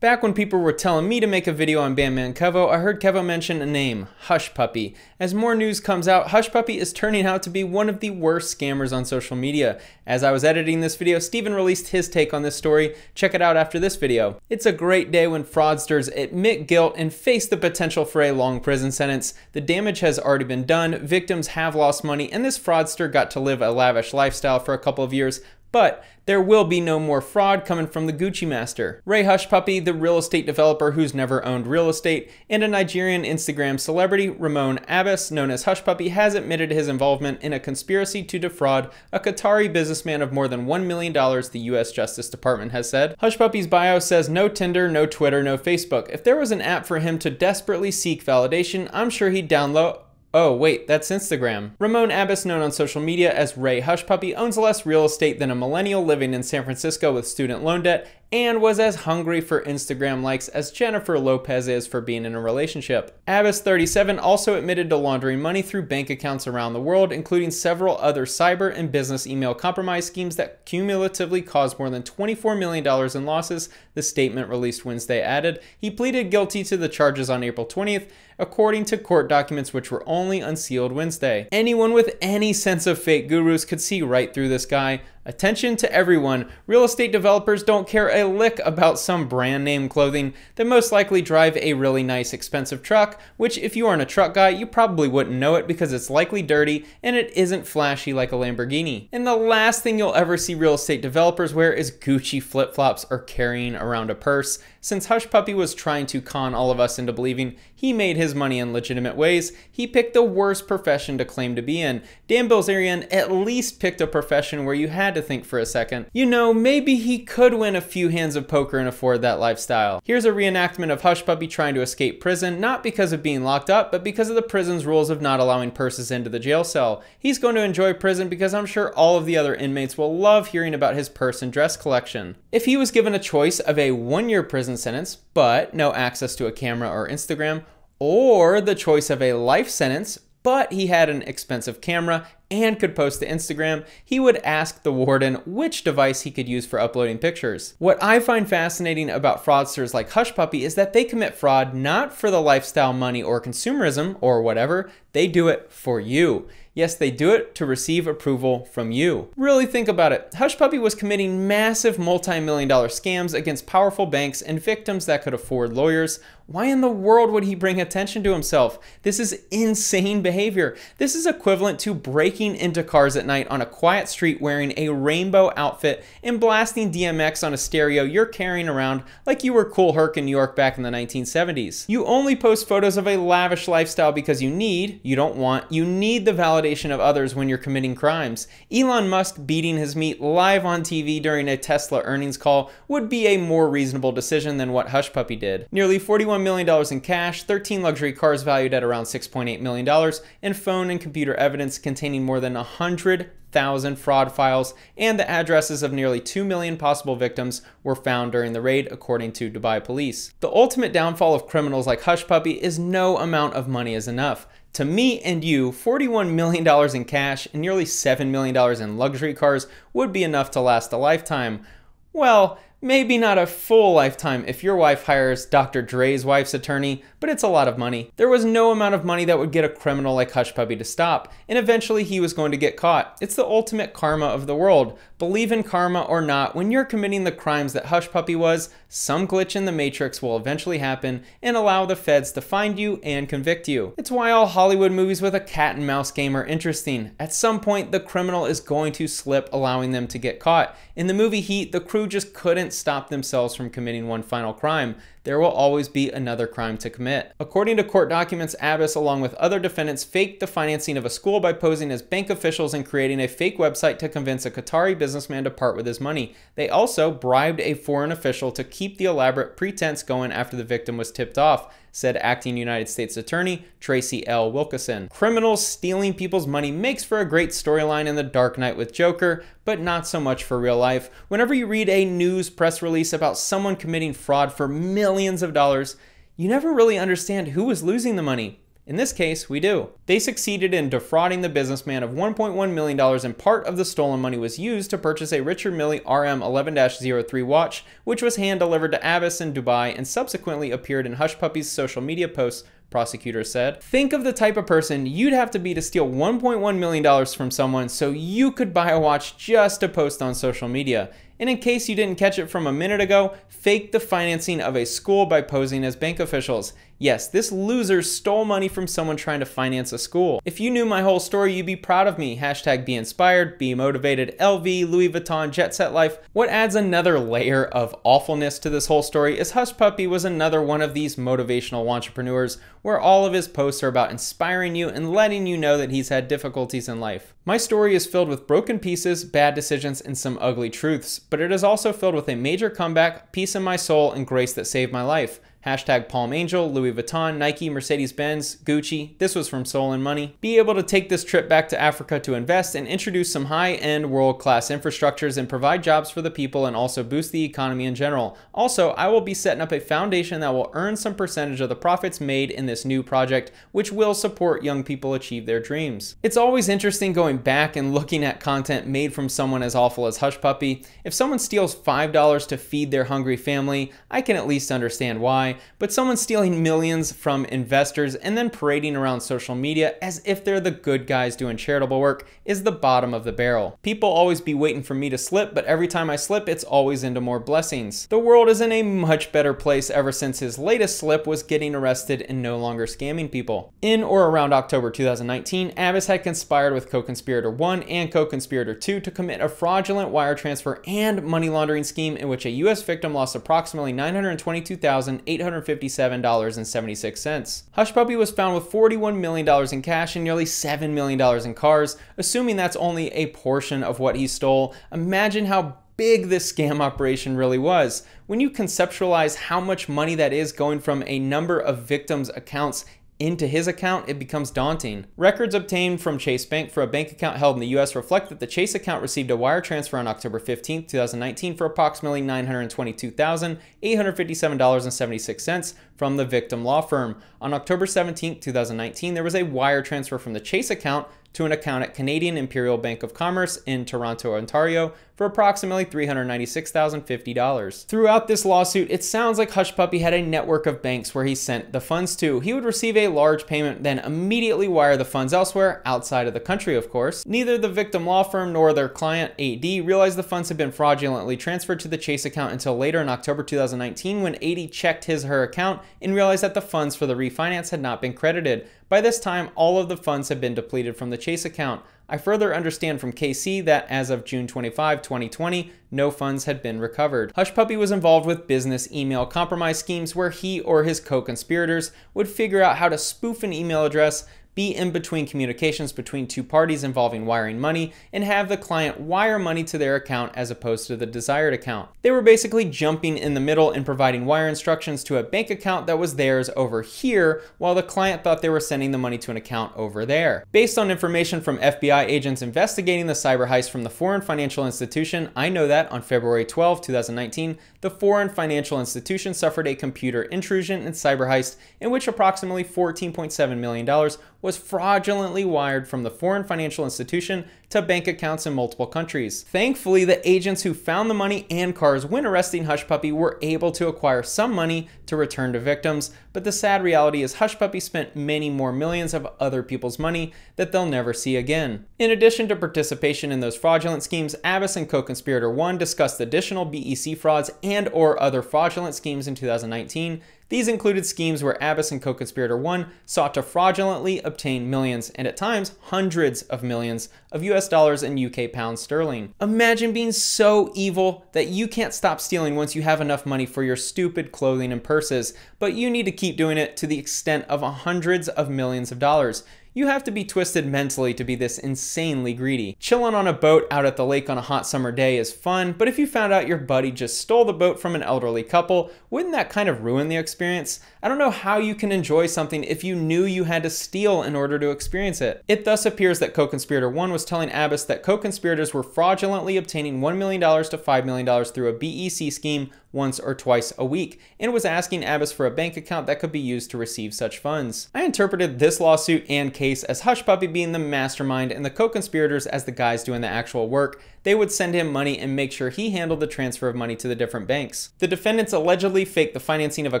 Back when people were telling me to make a video on Bandman Kevo, I heard Kevo mention a name, Hush Puppy. As more news comes out, Hush Puppy is turning out to be one of the worst scammers on social media. As I was editing this video, Steven released his take on this story. Check it out after this video. It's a great day when fraudsters admit guilt and face the potential for a long prison sentence. The damage has already been done, victims have lost money, and this fraudster got to live a lavish lifestyle for a couple of years, but there will be no more fraud coming from the Gucci master. Ray Hushpuppy, the real estate developer who's never owned real estate, and a Nigerian Instagram celebrity, Ramon Abbas, known as Hushpuppy, has admitted his involvement in a conspiracy to defraud a Qatari businessman of more than $1 million, the US Justice Department has said. Hushpuppy's bio says no Tinder, no Twitter, no Facebook. If there was an app for him to desperately seek validation, I'm sure he'd download Oh, wait, that's Instagram. Ramon Abbas, known on social media as Ray Hushpuppy, owns less real estate than a millennial living in San Francisco with student loan debt and was as hungry for Instagram likes as Jennifer Lopez is for being in a relationship. Abbas37 also admitted to laundering money through bank accounts around the world, including several other cyber and business email compromise schemes that cumulatively caused more than $24 million in losses, the statement released Wednesday added. He pleaded guilty to the charges on April 20th, according to court documents which were only unsealed Wednesday. Anyone with any sense of fake gurus could see right through this guy. Attention to everyone, real estate developers don't care a lick about some brand name clothing They most likely drive a really nice expensive truck, which if you aren't a truck guy, you probably wouldn't know it because it's likely dirty and it isn't flashy like a Lamborghini. And the last thing you'll ever see real estate developers wear is Gucci flip-flops or carrying around a purse. Since Hush Puppy was trying to con all of us into believing he made his money in legitimate ways, he picked the worst profession to claim to be in. Dan Bilzerian at least picked a profession where you had had to think for a second. You know, maybe he could win a few hands of poker and afford that lifestyle. Here's a reenactment of Hush Puppy trying to escape prison, not because of being locked up, but because of the prison's rules of not allowing purses into the jail cell. He's going to enjoy prison because I'm sure all of the other inmates will love hearing about his purse and dress collection. If he was given a choice of a one-year prison sentence, but no access to a camera or Instagram, or the choice of a life sentence but he had an expensive camera and could post to Instagram, he would ask the warden which device he could use for uploading pictures. What I find fascinating about fraudsters like Hush Puppy is that they commit fraud not for the lifestyle, money, or consumerism, or whatever, they do it for you. Yes, they do it to receive approval from you. Really think about it. Hush Puppy was committing massive multi-million dollar scams against powerful banks and victims that could afford lawyers why in the world would he bring attention to himself? This is insane behavior. This is equivalent to breaking into cars at night on a quiet street wearing a rainbow outfit and blasting DMX on a stereo you're carrying around like you were Cool Herc in New York back in the 1970s. You only post photos of a lavish lifestyle because you need, you don't want, you need the validation of others when you're committing crimes. Elon Musk beating his meat live on TV during a Tesla earnings call would be a more reasonable decision than what Hush Puppy did. Nearly 41 $1 million in cash, 13 luxury cars valued at around $6.8 million, and phone and computer evidence containing more than 100,000 fraud files, and the addresses of nearly 2 million possible victims were found during the raid, according to Dubai police. The ultimate downfall of criminals like Hush Puppy is no amount of money is enough. To me and you, $41 million in cash and nearly $7 million in luxury cars would be enough to last a lifetime. Well, Maybe not a full lifetime if your wife hires Dr. Dre's wife's attorney, but it's a lot of money. There was no amount of money that would get a criminal like Hush Puppy to stop, and eventually he was going to get caught. It's the ultimate karma of the world. Believe in karma or not, when you're committing the crimes that Hush Puppy was, some glitch in the matrix will eventually happen and allow the feds to find you and convict you. It's why all Hollywood movies with a cat and mouse game are interesting. At some point, the criminal is going to slip, allowing them to get caught. In the movie Heat, the crew just couldn't not stop themselves from committing one final crime there will always be another crime to commit. According to court documents, Abbas, along with other defendants, faked the financing of a school by posing as bank officials and creating a fake website to convince a Qatari businessman to part with his money. They also bribed a foreign official to keep the elaborate pretense going after the victim was tipped off said acting United States Attorney Tracy L. Wilkeson. Criminals stealing people's money makes for a great storyline in The Dark Knight with Joker, but not so much for real life. Whenever you read a news press release about someone committing fraud for millions, millions of dollars, you never really understand who was losing the money. In this case, we do. They succeeded in defrauding the businessman of $1.1 million and part of the stolen money was used to purchase a Richard Mille RM11-03 watch, which was hand-delivered to Abbas in Dubai and subsequently appeared in Hush Puppy's social media posts prosecutor said. Think of the type of person you'd have to be to steal $1.1 million from someone so you could buy a watch just to post on social media. And in case you didn't catch it from a minute ago, fake the financing of a school by posing as bank officials. Yes, this loser stole money from someone trying to finance a school. If you knew my whole story, you'd be proud of me. Hashtag be inspired, be motivated, LV, Louis Vuitton, Jet Set Life. What adds another layer of awfulness to this whole story is Hush Puppy was another one of these motivational entrepreneurs where all of his posts are about inspiring you and letting you know that he's had difficulties in life. My story is filled with broken pieces, bad decisions, and some ugly truths, but it is also filled with a major comeback, peace in my soul, and grace that saved my life. Hashtag Palm Angel, Louis Vuitton, Nike, Mercedes Benz, Gucci. This was from Soul and Money. Be able to take this trip back to Africa to invest and introduce some high end world class infrastructures and provide jobs for the people and also boost the economy in general. Also, I will be setting up a foundation that will earn some percentage of the profits made in this new project, which will support young people achieve their dreams. It's always interesting going back and looking at content made from someone as awful as Hush Puppy. If someone steals $5 to feed their hungry family, I can at least understand why why, but someone stealing millions from investors and then parading around social media as if they're the good guys doing charitable work is the bottom of the barrel. People always be waiting for me to slip, but every time I slip, it's always into more blessings. The world is in a much better place ever since his latest slip was getting arrested and no longer scamming people. In or around October 2019, Abbas had conspired with co-conspirator 1 and co-conspirator 2 to commit a fraudulent wire transfer and money laundering scheme in which a U.S. victim lost approximately 922,800 $857.76. Hush Puppy was found with $41 million in cash and nearly $7 million in cars, assuming that's only a portion of what he stole. Imagine how big this scam operation really was. When you conceptualize how much money that is going from a number of victims' accounts, into his account, it becomes daunting. Records obtained from Chase Bank for a bank account held in the US reflect that the Chase account received a wire transfer on October 15, 2019 for approximately $922,857.76 from the victim law firm. On October 17, 2019, there was a wire transfer from the Chase account to an account at Canadian Imperial Bank of Commerce in Toronto, Ontario for approximately $396,050. Throughout this lawsuit, it sounds like Hush Puppy had a network of banks where he sent the funds to. He would receive a large payment, then immediately wire the funds elsewhere, outside of the country, of course. Neither the victim law firm nor their client, AD, realized the funds had been fraudulently transferred to the Chase account until later in October 2019 when AD checked his her account and realized that the funds for the refinance had not been credited. By this time, all of the funds had been depleted from the Chase account. I further understand from KC that as of June 25, 2020, no funds had been recovered. Hush Puppy was involved with business email compromise schemes where he or his co conspirators would figure out how to spoof an email address, be in between communications between two parties involving wiring money, and have the client wire money to their account as opposed to the desired account. They were basically jumping in the middle and providing wire instructions to a bank account that was theirs over here, while the client thought they were sending the money to an account over there. Based on information from FBI agents investigating the cyber heist from the foreign financial institution, I know that on February 12, 2019, the foreign financial institution suffered a computer intrusion and cyber heist in which approximately $14.7 million was fraudulently wired from the foreign financial institution to bank accounts in multiple countries. Thankfully, the agents who found the money and cars when arresting Hush Puppy were able to acquire some money to return to victims, but the sad reality is Hush Puppy spent many more millions of other people's money that they'll never see again. In addition to participation in those fraudulent schemes, Abbas and co-conspirator 1 discussed additional BEC frauds and or other fraudulent schemes in 2019 these included schemes where Abbas and co conspirator one sought to fraudulently obtain millions, and at times hundreds of millions, of US dollars and UK pounds sterling. Imagine being so evil that you can't stop stealing once you have enough money for your stupid clothing and purses, but you need to keep doing it to the extent of hundreds of millions of dollars. You have to be twisted mentally to be this insanely greedy. Chilling on a boat out at the lake on a hot summer day is fun, but if you found out your buddy just stole the boat from an elderly couple, wouldn't that kind of ruin the experience? I don't know how you can enjoy something if you knew you had to steal in order to experience it. It thus appears that co-conspirator 1 was telling Abbas that co-conspirators were fraudulently obtaining $1 million to $5 million through a BEC scheme once or twice a week and was asking Abbas for a bank account that could be used to receive such funds. I interpreted this lawsuit and case as Hush Puppy being the mastermind and the co-conspirators as the guys doing the actual work. They would send him money and make sure he handled the transfer of money to the different banks. The defendants allegedly faked the financing of a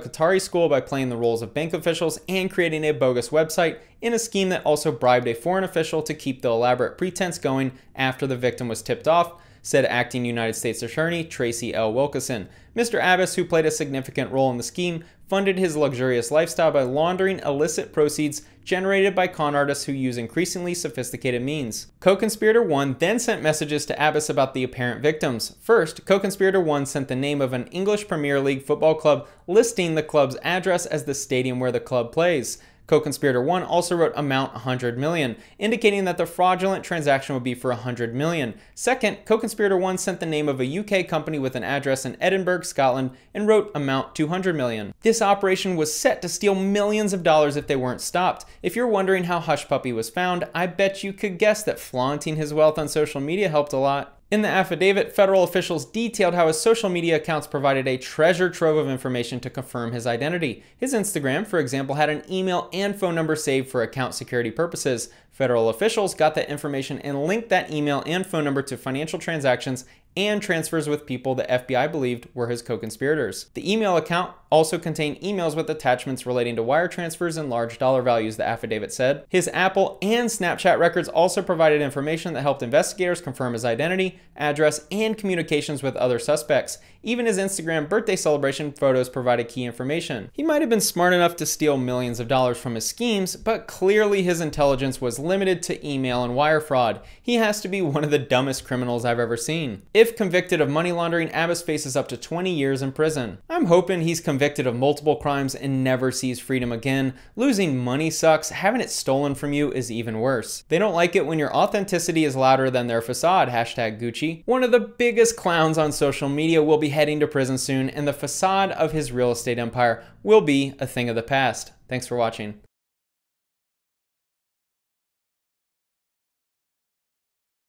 Qatari school by playing the roles of bank officials and creating a bogus website in a scheme that also bribed a foreign official to keep the elaborate pretense going after the victim was tipped off said acting United States Attorney Tracy L. Wilkeson. Mr. Abbas, who played a significant role in the scheme, funded his luxurious lifestyle by laundering illicit proceeds generated by con artists who use increasingly sophisticated means. Co-conspirator 1 then sent messages to Abbas about the apparent victims. First, co-conspirator 1 sent the name of an English Premier League football club listing the club's address as the stadium where the club plays. Co-conspirator 1 also wrote amount 100 million, indicating that the fraudulent transaction would be for 100 million. Second, co-conspirator 1 sent the name of a UK company with an address in Edinburgh, Scotland, and wrote amount 200 million. This operation was set to steal millions of dollars if they weren't stopped. If you're wondering how Hush Puppy was found, I bet you could guess that flaunting his wealth on social media helped a lot. In the affidavit, federal officials detailed how his social media accounts provided a treasure trove of information to confirm his identity. His Instagram, for example, had an email and phone number saved for account security purposes. Federal officials got that information and linked that email and phone number to financial transactions and transfers with people the FBI believed were his co conspirators. The email account also contain emails with attachments relating to wire transfers and large dollar values, the affidavit said. His Apple and Snapchat records also provided information that helped investigators confirm his identity, address, and communications with other suspects. Even his Instagram birthday celebration photos provided key information. He might have been smart enough to steal millions of dollars from his schemes, but clearly his intelligence was limited to email and wire fraud. He has to be one of the dumbest criminals I've ever seen. If convicted of money laundering, Abbas faces up to 20 years in prison. I'm hoping he's convicted convicted of multiple crimes and never sees freedom again. Losing money sucks. Having it stolen from you is even worse. They don't like it when your authenticity is louder than their facade, hashtag Gucci. One of the biggest clowns on social media will be heading to prison soon and the facade of his real estate empire will be a thing of the past. Thanks for watching.